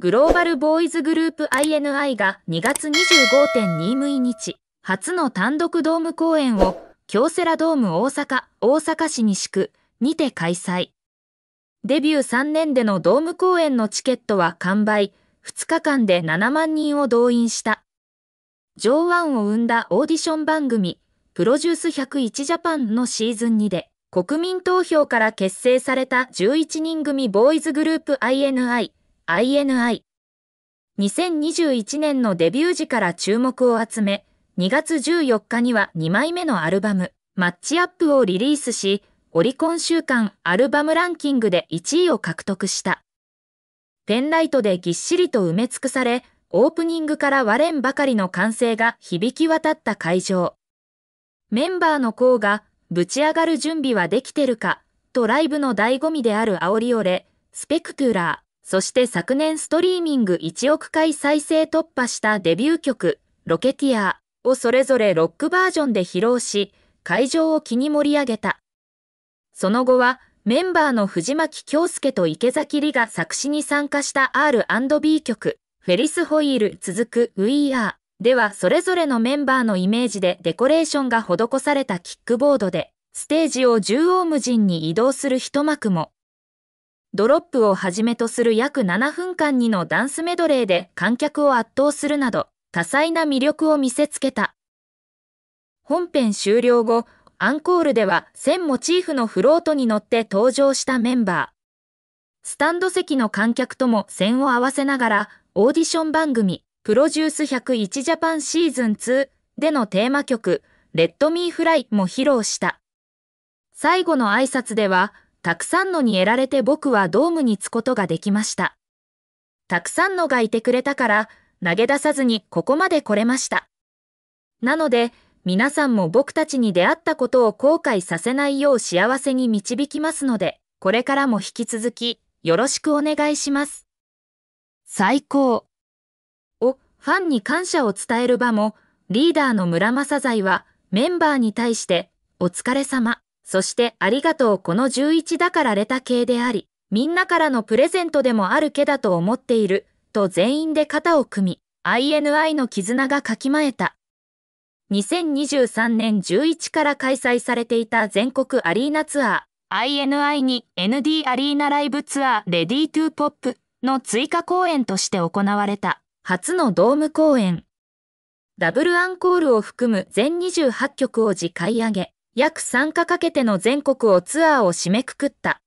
グローバルボーイズグループ INI が2月2 5 2 6日、初の単独ドーム公演を、京セラドーム大阪、大阪市西区にて開催。デビュー3年でのドーム公演のチケットは完売、2日間で7万人を動員した。上腕を生んだオーディション番組、プロデュース101ジャパンのシーズン2で、国民投票から結成された11人組ボーイズグループ INI、INI。2021年のデビュー時から注目を集め、2月14日には2枚目のアルバム、マッチアップをリリースし、オリコン週間アルバムランキングで1位を獲得した。ペンライトでぎっしりと埋め尽くされ、オープニングから割れんばかりの歓声が響き渡った会場。メンバーの甲が、ぶち上がる準備はできてるか、とライブの醍醐味である煽りオれ、スペクトゥーラそして昨年ストリーミング1億回再生突破したデビュー曲、ロケティアーをそれぞれロックバージョンで披露し、会場を気に盛り上げた。その後は、メンバーの藤巻京介と池崎里が作詞に参加した R&B 曲、フェリスホイール続く We Are ではそれぞれのメンバーのイメージでデコレーションが施されたキックボードで、ステージを縦横無尽に移動する一幕も。ドロップをはじめとする約7分間にのダンスメドレーで観客を圧倒するなど、多彩な魅力を見せつけた。本編終了後、アンコールでは1000モチーフのフロートに乗って登場したメンバー。スタンド席の観客とも線を合わせながら、オーディション番組、プロデュース101ジャパンシーズン2でのテーマ曲、レッドミーフライも披露した。最後の挨拶では、たくさんのに得られて僕はドームに着くことができました。たくさんのがいてくれたから、投げ出さずにここまで来れました。なので、皆さんも僕たちに出会ったことを後悔させないよう幸せに導きますので、これからも引き続き、よろしくお願いします。最高。を、ファンに感謝を伝える場も、リーダーの村正財は、メンバーに対して、お疲れ様。そしてありがとうこの11だからレタ系であり、みんなからのプレゼントでもあるけだと思っている、と全員で肩を組み、INI の絆がかきまえた。2023年11から開催されていた全国アリーナツアー、INI に ND アリーナライブツアーレディートゥーポップの追加公演として行われた初のドーム公演。ダブルアンコールを含む全28曲を次回上げ、約3日かけての全国をツアーを締めくくった。